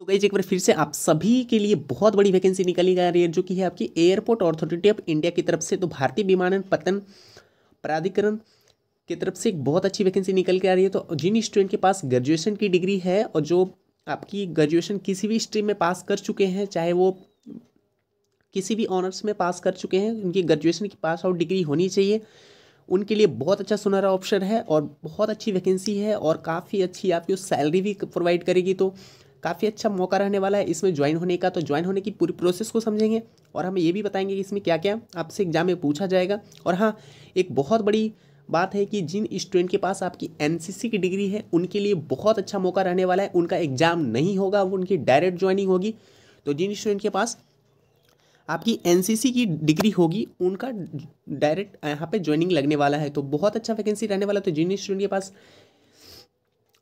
तो गई एक बार फिर से आप सभी के लिए बहुत बड़ी वैकेंसी निकली जा रही है जो कि है आपकी एयरपोर्ट अथॉरिटी ऑफ इंडिया की तरफ से तो भारतीय विमानन पतन प्राधिकरण की तरफ से एक बहुत अच्छी वैकेंसी निकल के आ रही है तो जिन स्टूडेंट के पास ग्रेजुएशन की डिग्री है और जो आपकी ग्रेजुएशन किसी भी स्ट्रीम में पास कर चुके हैं चाहे वो किसी भी ऑनर्स में पास कर चुके हैं उनकी ग्रेजुएशन की पास आउट डिग्री होनी चाहिए उनके लिए बहुत अच्छा सुनहरा ऑप्शन है और बहुत अच्छी वैकेंसी है और काफ़ी अच्छी आपकी सैलरी भी प्रोवाइड करेगी तो काफ़ी अच्छा मौका रहने वाला है इसमें ज्वाइन होने का तो ज्वाइन होने की पूरी प्रोसेस को समझेंगे और हमें ये भी बताएंगे कि इसमें क्या क्या आपसे एग्जाम में पूछा जाएगा और हाँ एक बहुत बड़ी बात है कि जिन स्टूडेंट के पास आपकी एन की डिग्री है उनके लिए बहुत अच्छा मौका रहने वाला है उनका एग्ज़ाम नहीं होगा वो उनकी डायरेक्ट ज्वाइनिंग होगी तो जिन स्टूडेंट के पास आपकी एन की डिग्री होगी उनका डायरेक्ट यहाँ पे ज्वाइनिंग लगने वाला है तो बहुत अच्छा वैकेंसी रहने वाला है तो जिन स्टूडेंट के पास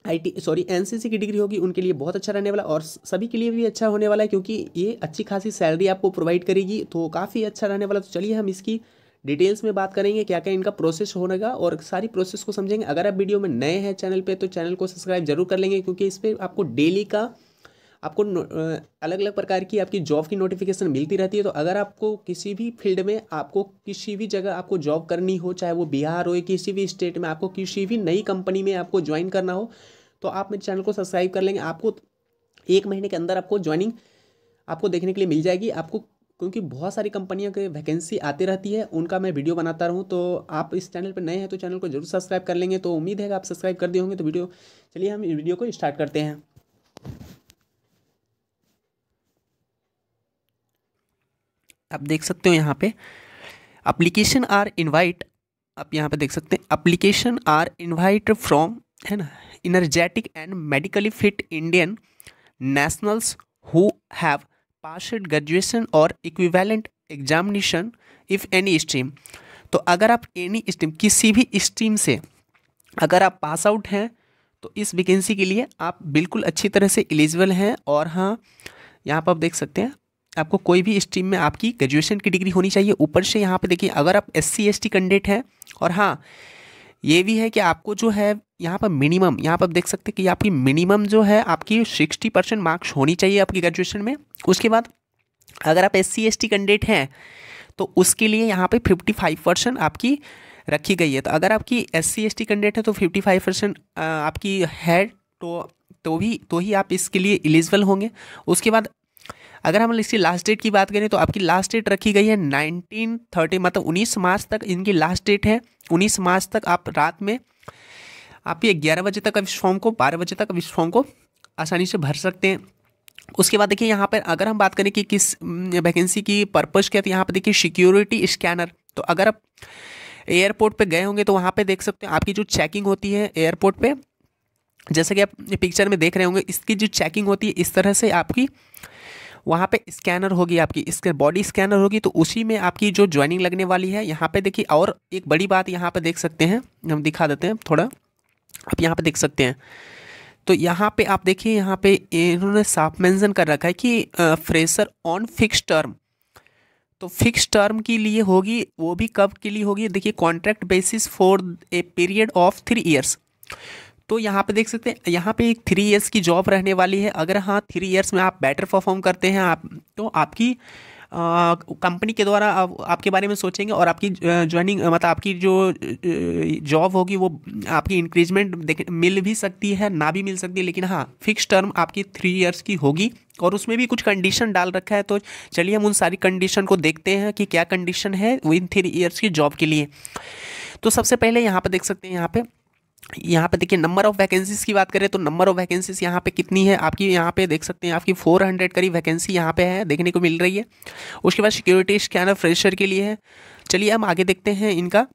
आई सॉरी एन की डिग्री होगी उनके लिए बहुत अच्छा रहने वाला और सभी के लिए भी अच्छा होने वाला है क्योंकि ये अच्छी खासी सैलरी आपको प्रोवाइड करेगी तो काफ़ी अच्छा रहने वाला तो चलिए हम इसकी डिटेल्स में बात करेंगे क्या क्या इनका प्रोसेस होगा और सारी प्रोसेस को समझेंगे अगर आप वीडियो में नए हैं चैनल पर तो चैनल को सब्सक्राइब जरूर कर लेंगे क्योंकि इस पर आपको डेली का आपको अलग अलग प्रकार की आपकी जॉब की नोटिफिकेशन मिलती रहती है तो अगर आपको किसी भी फील्ड में आपको किसी भी जगह आपको जॉब करनी हो चाहे वो बिहार हो किसी भी स्टेट में आपको किसी भी नई कंपनी में आपको ज्वाइन करना हो तो आप मेरे चैनल को सब्सक्राइब कर लेंगे आपको एक महीने के अंदर आपको ज्वाइनिंग आपको देखने के लिए मिल जाएगी आपको क्योंकि बहुत सारी कंपनियों के वैकेंसी आती रहती है उनका मैं वीडियो बनाता रहूँ तो आप इस चैनल पर नए हैं तो चैनल को जरूर सब्सक्राइब कर लेंगे तो उम्मीद है कि आप सब्सक्राइब कर दिए होंगे तो वीडियो चलिए हम वीडियो को स्टार्ट करते हैं आप देख सकते हो यहाँ पे अप्लीकेशन आर इन्वाइट आप यहाँ पे देख सकते हैं अप्लीकेशन आर इन्वाइट फ्रॉम है ना energetic and medically fit Indian nationals who have pass graduation और equivalent examination if any stream तो अगर आप एनी स्ट्रीम किसी भी स्ट्रीम से अगर आप पास आउट हैं तो इस वैकेंसी के लिए आप बिल्कुल अच्छी तरह से एलिजिबल हैं और हाँ यहाँ पर आप देख सकते हैं आपको कोई भी स्ट्रीम में आपकी ग्रेजुएशन की डिग्री होनी चाहिए ऊपर से यहाँ पर देखिए अगर आप S C S T candidate हैं और हाँ ये भी है कि आपको जो है यहाँ पर मिनिमम यहाँ पर देख सकते हैं कि आपकी मिनिमम जो है आपकी सिक्सटी परसेंट मार्क्स होनी चाहिए आपकी ग्रेजुएशन में उसके बाद अगर आप S C S T candidate हैं तो उसके लिए यहाँ पे फिफ्टी फाइव परसेंट आपकी रखी गई है तो अगर आपकी S C S T candidate है तो फिफ्टी फाइव परसेंट आपकी है तो तो भी तो ही आप इसके लिए एलिजिबल होंगे उसके बाद अगर हम इसकी लास्ट डेट की बात करें तो आपकी लास्ट डेट रखी गई है नाइनटीन थर्टी मतलब उन्नीस मार्च तक इनकी लास्ट डेट है उन्नीस मार्च तक आप रात में आप ये ग्यारह बजे तक इस फॉर्म को बारह बजे तक इस फॉर्म को आसानी से भर सकते हैं उसके बाद देखिए यहाँ पर अगर हम बात करें कि किस वैकेंसी की पर्पज़ क्या तो यहाँ पर देखिए सिक्योरिटी स्कैनर तो अगर आप एयरपोर्ट पे गए होंगे तो वहाँ पे देख सकते हैं आपकी जो चेकिंग होती है एयरपोर्ट पे जैसे कि आप पिक्चर में देख रहे होंगे इसकी जो चेकिंग होती है इस तरह से आपकी वहाँ पे स्कैनर होगी आपकी इसके बॉडी स्कैनर होगी तो उसी में आपकी जो ज्वाइनिंग लगने वाली है यहाँ पे देखिए और एक बड़ी बात यहाँ पे देख सकते हैं हम दिखा देते हैं थोड़ा आप यहाँ पे देख सकते हैं तो यहाँ पे आप देखिए यहाँ पे इन्होंने साफ मेंशन कर रखा है कि फ्रेशर ऑन फिक्स टर्म तो फिक्स टर्म के लिए होगी वो भी कब के लिए होगी देखिए contract basis for a period of three years तो यहाँ पे देख सकते हैं यहाँ पे एक थ्री ईयर्स की जॉब रहने वाली है अगर हाँ थ्री ईयर्स में आप बेटर परफॉर्म करते हैं आप तो आपकी कंपनी के द्वारा आप, आपके बारे में सोचेंगे और आपकी ज्वाइनिंग मतलब आपकी जो जॉब होगी वो आपकी इंक्रीजमेंट मिल भी सकती है ना भी मिल सकती है लेकिन हाँ फिक्स टर्म आपकी थ्री ईयर्स की होगी और उसमें भी कुछ कंडीशन डाल रखा है तो चलिए हम उन सारी कंडीशन को देखते हैं कि क्या कंडीशन है इन थ्री ईयर्स की जॉब के लिए तो सबसे पहले यहाँ पर देख सकते हैं यहाँ पर यहाँ पे देखिए नंबर ऑफ़ वैकेंसीज़ की बात करें तो नंबर ऑफ़ वैकेंसीज़ यहाँ पे कितनी है आपकी यहाँ पे देख सकते हैं आपकी 400 करीब वैकेंसी यहाँ पे है देखने को मिल रही है उसके बाद सिक्योरिटी स्कैनर फ्रेशर के लिए है चलिए हम आगे देखते हैं इनका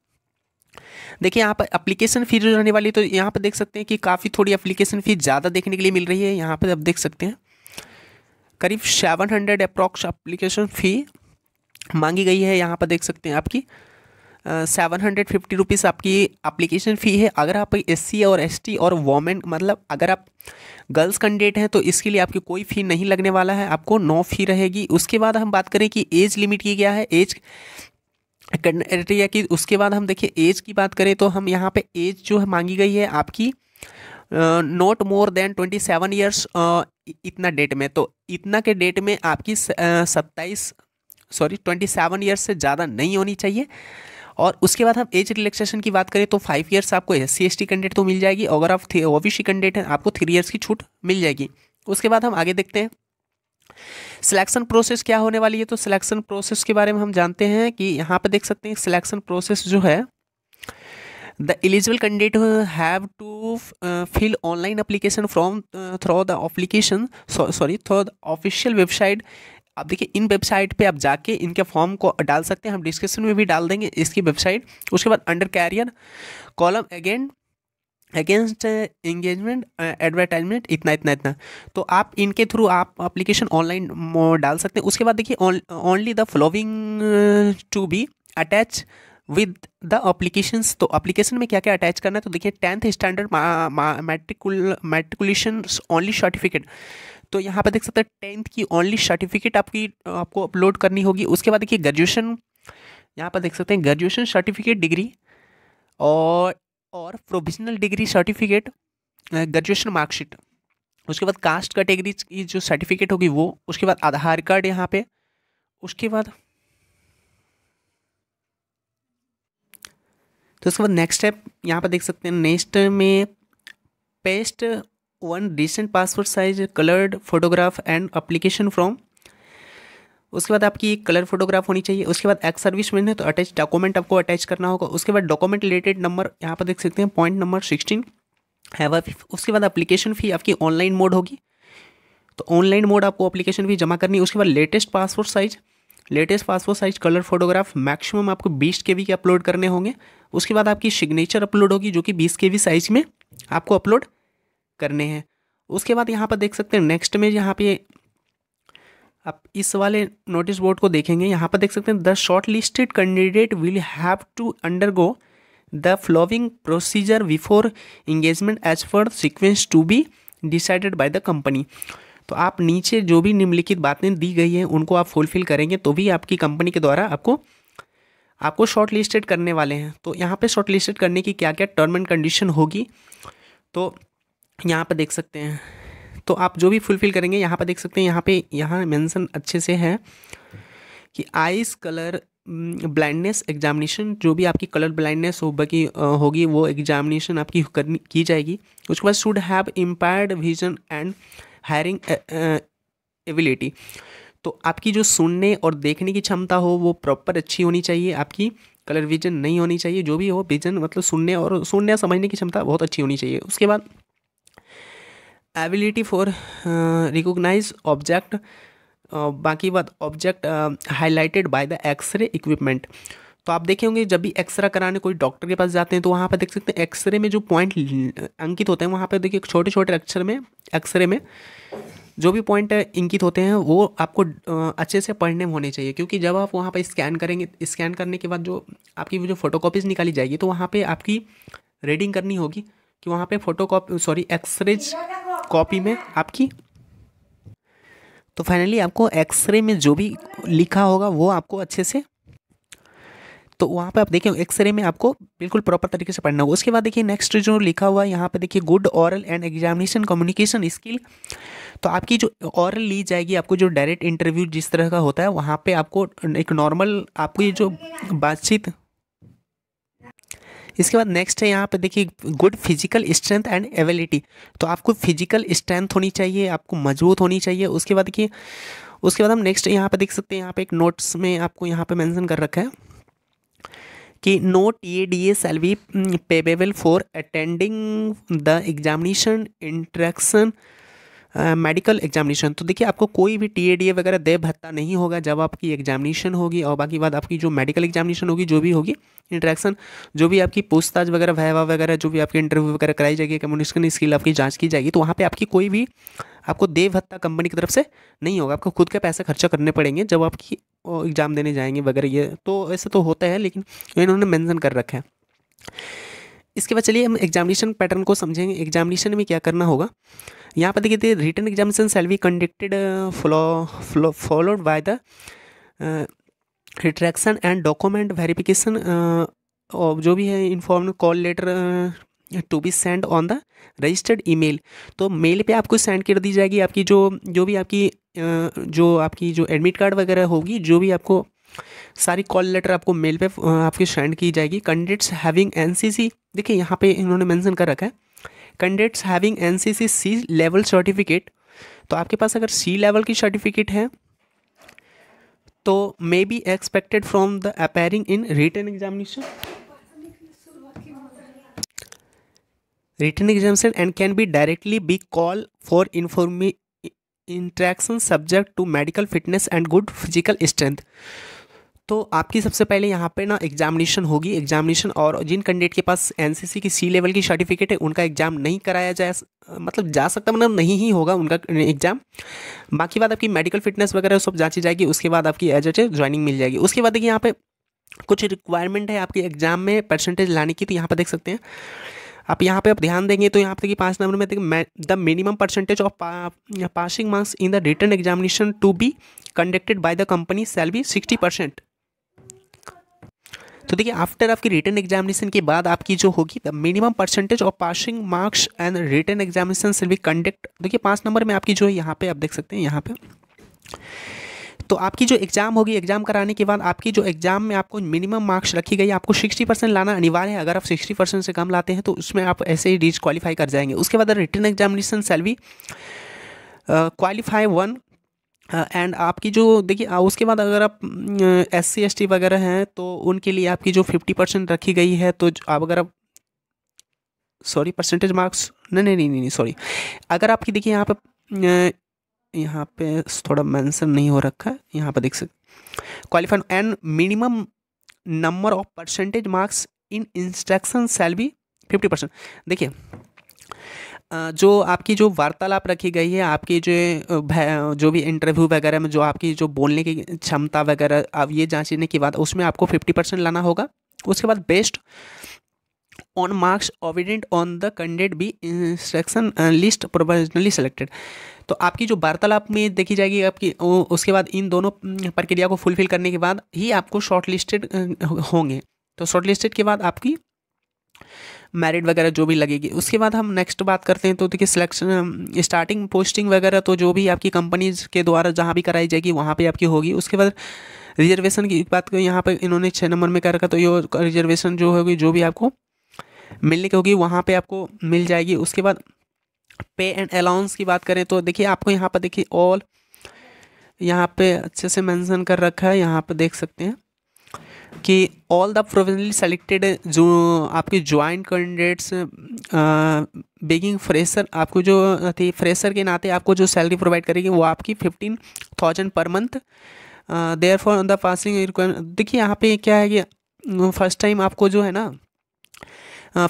देखिए यहाँ पर अप्लीकेशन फ़ी जो रहने वाली तो यहाँ पर देख सकते हैं कि काफ़ी थोड़ी अप्लीकेशन फ़ी ज़्यादा देखने के लिए मिल रही है यहाँ पर आप देख सकते हैं करीब seven hundred approx application fee मांगी गई है यहाँ पर देख सकते हैं आपकी सेवन हंड्रेड फिफ्टी रुपीज़ आपकी अप्लीकेशन फ़ी है अगर आप एस और एस और वोमेन मतलब अगर आप गर्ल्स कैंडिडेट हैं तो इसके लिए आपकी कोई फ़ी नहीं लगने वाला है आपको नो फी रहेगी उसके बाद हम बात करें कि एज लिमिट की क्या है एज क्राइटेरिया की उसके बाद हम देखिए एज की बात करें तो हम यहाँ पे एज जो है मांगी गई है आपकी not more than twenty seven years इतना डेट में तो इतना के डेट में आपकी सत्ताईस सॉरी ट्वेंटी सेवन ईयर्स से ज़्यादा नहीं होनी चाहिए और उसके बाद हम एज रिलैक्सेशन की बात करें तो फाइव ईयर्स आपको S C S T candidate तो मिल जाएगी अगर आप ओबीसी कैंडिडेट हैं आपको थ्री ईयर्स की छूट मिल जाएगी उसके बाद हम आगे देखते हैं सिलेक्शन प्रोसेस क्या होने वाली है तो सिलेक्शन प्रोसेस के बारे में हम जानते हैं कि यहाँ पर देख सकते हैं सिलेक्शन प्रोसेस जो है the eligible candidate have to fill online application from through the application sorry through the official website आप देखिए इन वेबसाइट पे आप जाके इनके फॉर्म को डाल सकते हैं हम डिस्क्रिप्शन में भी डाल देंगे इसकी वेबसाइट उसके बाद under career column again against engagement advertisement इतना इतना इतना तो आप इनके थ्रू आप अप्लीकेशन ऑनलाइन डाल सकते हैं उसके बाद देखिए only the following to be attach with the applications तो अप्लीकेशन में क्या क्या अटैच करना है तो देखिए tenth standard matricul matriculation only certificate तो यहाँ पर देख सकते हैं टेंथ की ओनली सर्टिफिकेट आपकी आपको अपलोड करनी होगी उसके बाद देखिए ग्रेजुएशन यहाँ पर देख सकते हैं ग्रेजुएशन सर्टिफिकेट डिग्री और और provisional degree certificate graduation marksheet उसके बाद कास्ट कैटेगरी की जो सर्टिफिकेट होगी वो उसके बाद आधार कार्ड यहाँ पे उसके बाद तो उसके बाद नेक्स्ट स्टेप यहाँ पर देख सकते हैं नेक्स्ट में paste one recent passport size coloured photograph and application from उसके बाद आपकी कलर फोटोग्राफ होनी चाहिए उसके बाद एक्स सर्विस है तो अटैच डॉक्यूमेंट आपको अटैच करना होगा उसके बाद डॉक्यूमेंट रिलेटेड नंबर यहाँ पर देख सकते हैं पॉइंट नंबर सिक्सटीन हैव उसके बाद अप्लीकेशन फ़ी आपकी ऑनलाइन मोड होगी तो ऑनलाइन मोड आपको अप्लीकेशन फ़ी जमा करनी है उसके बाद latest passport size latest passport size colour photograph maximum आपको बीस के के अपलोड करने होंगे उसके बाद आपकी सिग्नेचर अपलोड होगी जो कि बीस के साइज में आपको अपलोड करने हैं उसके बाद यहाँ पर देख सकते हैं नेक्स्ट में यहाँ पे आप इस वाले नोटिस बोर्ड को देखेंगे यहाँ पर देख सकते हैं the short listed candidate will have to undergo the following procedure before engagement as per sequence to be decided by the company तो आप नीचे जो भी निम्नलिखित बातें दी गई हैं उनको आप फुलफिल करेंगे तो भी आपकी कंपनी के द्वारा आपको आपको शॉर्ट लिस्टेड करने वाले हैं तो यहाँ पे शॉर्ट लिस्टेड करने की क्या क्या टर्म एंड कंडीशन होगी तो यहाँ पर देख सकते हैं तो आप जो भी फुलफ़िल करेंगे यहाँ पर देख सकते हैं यहाँ पे यहाँ मेंशन अच्छे से है कि आइस कलर ब्लाइंडनेस एग्जामिनेशन जो भी आपकी कलर ब्लाइंडनेस हो बाकी होगी वो एग्जामिनेशन आपकी करनी की जाएगी उसके बाद should have impaired vision and hearing ability तो आपकी जो सुनने और देखने की क्षमता हो वो प्रॉपर अच्छी होनी चाहिए आपकी कलर विजन नहीं होनी चाहिए जो भी हो विजन मतलब सुनने और सुनने और समझने की क्षमता बहुत अच्छी होनी चाहिए उसके बाद एबिलिटी फॉर रिकोगनाइज ऑब्जेक्ट बाकी बात object highlighted by the x ray equipment तो आप देखे होंगे जब भी एक्सरे कराने कोई डॉक्टर के पास जाते हैं तो वहाँ पर देख सकते हैं एक्सरे में जो पॉइंट uh, अंकित होते हैं वहाँ पर देखिए छोटे छोटे अक्षर में एक्सरे में जो भी पॉइंट इंकित uh, होते हैं वो आपको uh, अच्छे से पढ़ने में होने चाहिए क्योंकि जब आप वहाँ पर स्कैन करेंगे स्कैन करने के बाद जो आपकी जो फोटोकॉपीज निकाली जाएगी तो वहाँ पर आपकी रीडिंग करनी होगी कि वहाँ पर फोटो सॉरी एक्सरेज कॉपी में आपकी तो फाइनली आपको एक्सरे में जो भी लिखा होगा वो आपको अच्छे से तो वहाँ पे आप देखिए एक्सरे में आपको बिल्कुल प्रॉपर तरीके से पढ़ना होगा उसके बाद देखिए नेक्स्ट जो लिखा हुआ है यहाँ पे देखिए good oral and examination communication skill तो आपकी जो ऑरल ली जाएगी आपको जो डायरेक्ट इंटरव्यू जिस तरह का होता है वहाँ पे आपको एक नॉर्मल आपकी जो बातचीत इसके बाद नेक्स्ट है यहाँ पर देखिए good physical strength and ability तो आपको फिजिकल स्ट्रेंथ होनी चाहिए आपको मजबूत होनी चाहिए उसके बाद देखिए उसके बाद हम नेक्स्ट यहाँ पर देख सकते हैं यहाँ पर एक नोट्स में आपको यहाँ पर मैंसन कर रखा है कि no T A D A shall be payable for attending the examination interaction medical examination तो देखिए आपको कोई भी टी वगैरह दे भत्ता नहीं होगा जब आपकी एग्जामिनेशन होगी और बाकी बात आपकी जो मेडिकल एग्जामिनेशन होगी जो भी होगी इंट्रैक्शन जो भी आपकी पूछताछ वगैरह वहवा वगैरह जो भी आपकी इंटरव्यू वगैरह कराई जाएगी कम्युनिकेशन स्किल आपकी जाँच की जाएगी तो वहाँ पर आपकी कोई भी आपको दे भत्ता कंपनी की तरफ से नहीं होगा आपको खुद के पैसे खर्चा करने पड़ेंगे जब आपकी एग्ज़ाम देने जाएंगे वगैरह ये तो ऐसे तो होता है लेकिन इन्होंने मैंसन कर रखा है इसके बाद चलिए हम एग्जामिनेशन पैटर्न को समझेंगे एग्जामिनेशन में क्या करना होगा यहाँ पर देखिए written examination shall be conducted followed by the interaction and document verification और जो भी है inform call letter to be send on the registered email तो मेल पे आपको सेंड कर दी जाएगी आपकी जो जो भी आपकी uh, जो आपकी जो एडमिट कार्ड वगैरह होगी जो भी आपको सारी कॉल लेटर आपको मेल पे आपकी सेंड की जाएगी कैंडिडेट्स हैविंग एनसीसी देखिए यहाँ पे इन्होंने मेंशन कर रखा है candidates having NCC C level certificate तो आपके पास अगर सी लेवल की सर्टिफिकेट है तो may be expected from the appearing in written examination written examination and can be directly be call for inform interaction subject to medical fitness and good physical strength दोस्तों आपकी सबसे पहले यहाँ पे ना एग्जामिनेशन होगी एग्जामिनेशन और जिन कैंडिडेट के पास एनसीसी की सी लेवल की सर्टिफिकेट है उनका एग्जाम नहीं कराया जाए मतलब जा सकता मतलब नहीं ही होगा उनका एग्जाम बाकी बात आपकी मेडिकल फिटनेस वगैरह सब जांची जाएगी उसके बाद आपकी एज एच ज्वाइनिंग मिल जाएगी उसके बाद देखिए यहाँ पे कुछ रिक्वायरमेंट है आपके एग्जाम में परसेंटेज लाने की तो यहाँ पर देख सकते हैं आप यहाँ पे आप ध्यान देंगे तो यहाँ पे देखिए पाँच नंबर में देखिए the minimum percentage of passing marks in the written examination to be conducted by the company shall be sixty percent तो देखिए आफ्टर आपकी रिटर्न एग्जामिनेशन के बाद आपकी जो होगी the minimum percentage of passing marks and written examination shall be conduct देखिए पाँच नंबर में आपकी जो है यहाँ पे आप देख सकते हैं यहाँ पे तो आपकी जो एग्ज़ाम होगी एग्ज़ाम कराने के बाद आपकी जो एग्ज़ाम में आपको मिनिमम मार्क्स रखी गई आपको 60 परसेंट लाना अनिवार्य है अगर आप 60 परसेंट से कम लाते हैं तो उसमें आप ऐसे ही डिज क्वालिफाई कर जाएंगे उसके बाद written examination shall be qualify one and हाँ, uh, आपकी जो देखिए उसके बाद अगर आप एस सी एस टी वगैरह हैं तो उनके लिए आपकी जो फिफ्टी परसेंट रखी गई है तो आप अगर आप सॉरी परसेंटेज मार्क्स नहीं नहीं नहीं नहीं सॉरी अगर आपकी देखिए यहाँ पे यहाँ पे थोड़ा मेंशन नहीं हो रखा है यहाँ पे देख सकते qualified and minimum number of percentage marks in instruction cell भी फिफ्टी परसेंट देखिए जो आपकी जो वार्तालाप रखी गई है आपकी जो जो भी इंटरव्यू वगैरह में जो आपकी जो बोलने की क्षमता वगैरह अब ये जांचने के बाद उसमें आपको फिफ्टी परसेंट लाना होगा उसके बाद best on marks evident on the candidate be instruction list professionally selected तो आपकी जो वार्तालाप में देखी जाएगी आपकी उसके बाद इन दोनों प्रक्रिया को फुलफिल करने के बाद ही आपको शॉर्ट लिस्टेड होंगे तो शॉर्ट लिस्टेड के बाद आपकी मेरिट वगैरह जो भी लगेगी उसके बाद हम नेक्स्ट बात करते हैं तो देखिए सिलेक्शन स्टार्टिंग पोस्टिंग वगैरह तो जो भी आपकी कंपनीज के द्वारा जहाँ भी कराई जाएगी वहाँ पे आपकी होगी उसके बाद रिजर्वेशन की बात करें यहाँ पर इन्होंने छः नंबर में कर रखा तो ये रिजर्वेशन जो होगी जो भी आपको मिलने की होगी वहाँ पर आपको मिल जाएगी उसके बाद पे एंड अलाउंस की बात करें तो देखिए आपको यहाँ पर देखिए ऑल यहाँ पे अच्छे से मेंशन कर रखा है यहाँ पे देख सकते हैं कि ऑल द प्रोफेशनली सेलेक्टेड जो आपके ज्वाइंट कैंडिडेट्स बेगिंग फ्रेशर आपको जो थी फ्रेशर के नाते आपको जो सैलरी प्रोवाइड करेगी वो आपकी fifteen thousand per month there for the passing requirement देखिए यहाँ पे क्या है कि फर्स्ट टाइम आपको जो है ना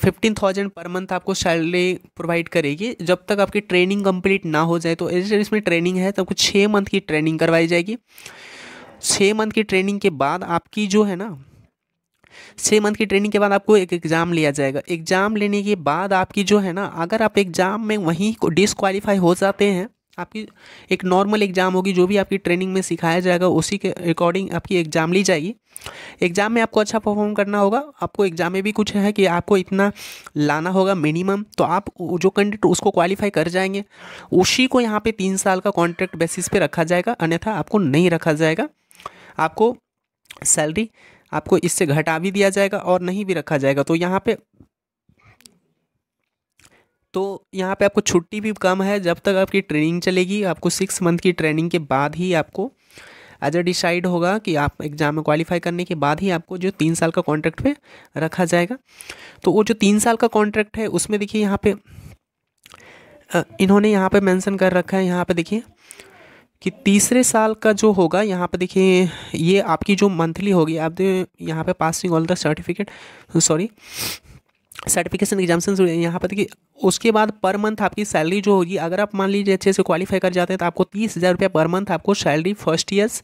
फिफ्टीन थाउजेंड पर मंथ आपको सैलरी प्रोवाइड करेगी जब तक आपकी ट्रेनिंग कंप्लीट ना हो जाए तो इसमें ट्रेनिंग है तो आपको छः मंथ की ट्रेनिंग करवाई जाएगी छः मंथ की ट्रेनिंग के बाद आपकी जो है ना छः मंथ की ट्रेनिंग के बाद आपको एक एग्ज़ाम लिया जाएगा एग्ज़ाम लेने के बाद आपकी जो है ना अगर आप एग्ज़ाम में वहीं डिसक्वालीफाई हो जाते हैं आपकी एक नॉर्मल एग्ज़ाम होगी जो भी आपकी ट्रेनिंग में सिखाया जाएगा उसी के अकॉर्डिंग आपकी एग्ज़ाम ली जाएगी एग्ज़ाम में आपको अच्छा परफॉर्म करना होगा आपको एग्ज़ाम में भी कुछ है कि आपको इतना लाना होगा मिनिमम तो आप जो कैंडिडेट उसको क्वालिफाई कर जाएंगे उसी को यहाँ पे तीन साल का कॉन्ट्रैक्ट बेसिस पे रखा जाएगा अन्यथा आपको नहीं रखा जाएगा आपको सैलरी आपको इससे घटा भी दिया जाएगा और नहीं भी रखा जाएगा तो यहाँ पे तो यहाँ पे आपको छुट्टी भी कम है जब तक आपकी ट्रेनिंग चलेगी आपको सिक्स मंथ की ट्रेनिंग के बाद ही आपको एज अ डिसाइड होगा कि आप एग्ज़ाम में क्वालिफाई करने के बाद ही आपको जो तीन साल का कॉन्ट्रैक्ट पे रखा जाएगा तो वो जो तीन साल का कॉन्ट्रैक्ट है उसमें देखिए यहाँ पे इन्होंने यहाँ पे मेंशन कर रखा है यहाँ पे देखिए कि तीसरे साल का जो होगा यहाँ पर देखिए ये आपकी जो मंथली होगी आप यहाँ पे passing all the certificate sorry certification examination यहाँ पर देखिए उसके बाद पर मंथ आपकी सैलरी जो होगी अगर आप मान लीजिए अच्छे से क्वालिफाई कर जाते हैं तो आपको तीस हज़ार रुपया पर मंथ आपको salary first years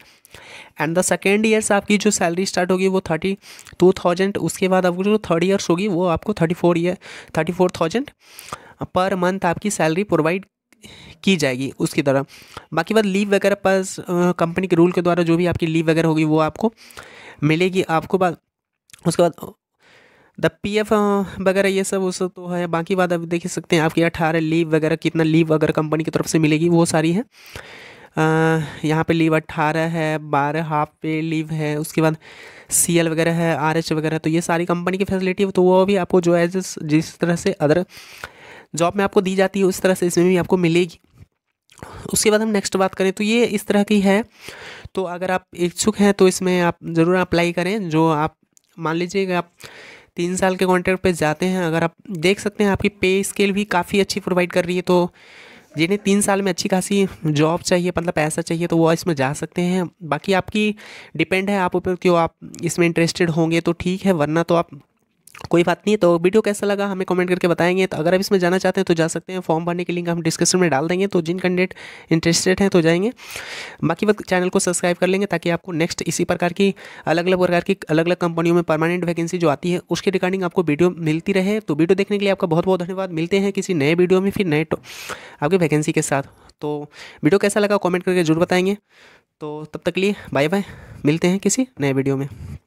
and the second years आपकी जो सैलरी स्टार्ट होगी वो थर्टी टू थाउजेंड उसके बाद आपको जो थर्ड ईयर्स होगी वो आपको thirty four year thirty four thousand per month आपकी सैलरी प्रोवाइड की जाएगी उसकी तरह बाकी बात लीव वगैरह पास कंपनी के रूल के द्वारा जो भी आपकी लीव वगैरह होगी वो आपको मिलेगी आपको बाद उसके बाद द पी एफ वगैरह ये सब उस तो है बाकी बात आप देख सकते हैं आपकी अठारह लीव वगैरह कितना लीव अगर कंपनी की तरफ से मिलेगी वो सारी है यहाँ पे लीव अट्ठारह है बारह हाफ पे लीव है उसके बाद सी एल वगैरह है आर एच वगैरह तो ये सारी कंपनी की फैसिलिटी तो वो भी आपको जो है जिस जिस तरह से अदर जॉब में आपको दी जाती है उस तरह से इसमें भी आपको मिलेगी उसके बाद हम नेक्स्ट बात करें तो ये इस तरह की है तो अगर आप इच्छुक हैं तो इसमें आप ज़रूर अप्लाई करें जो आप मान लीजिए आप तीन साल के कॉन्ट्रैक्ट पे जाते हैं अगर आप देख सकते हैं आपकी पे स्केल भी काफ़ी अच्छी प्रोवाइड कर रही है तो जिन्हें तीन साल में अच्छी खासी जॉब चाहिए मतलब पैसा चाहिए तो वो इसमें जा सकते हैं बाकी आपकी डिपेंड है आप ऊपर क्यों आप इसमें इंटरेस्टेड होंगे तो ठीक है वरना तो आप कोई बात नहीं तो वीडियो कैसा लगा हमें कमेंट करके बताएंगे तो अगर आप इसमें जाना चाहते हैं तो जा सकते हैं फॉर्म भरने की लिंक हम डिस्क्रिप्शन में डाल देंगे तो जिन कैंडिडेट इंटरेस्टेड हैं तो जाएंगे बाकी वक्त चैनल को सब्सक्राइब कर लेंगे ताकि आपको नेक्स्ट इसी प्रकार की अलग अलग प्रकार की अलग अलग कंपनियों में परमानेंट वैकेंसी जो आती है उसके रिगार्डिंग आपको वीडियो मिलती रहे तो वीडियो देखने के लिए आपका बहुत बहुत धन्यवाद मिलते हैं किसी नए वीडियो में फिर नए आपकी वैकेंसी के साथ तो वीडियो कैसा लगा कॉमेंट करके जरूर बताएंगे तो तब तक लिए बाय बाय मिलते हैं किसी नए वीडियो में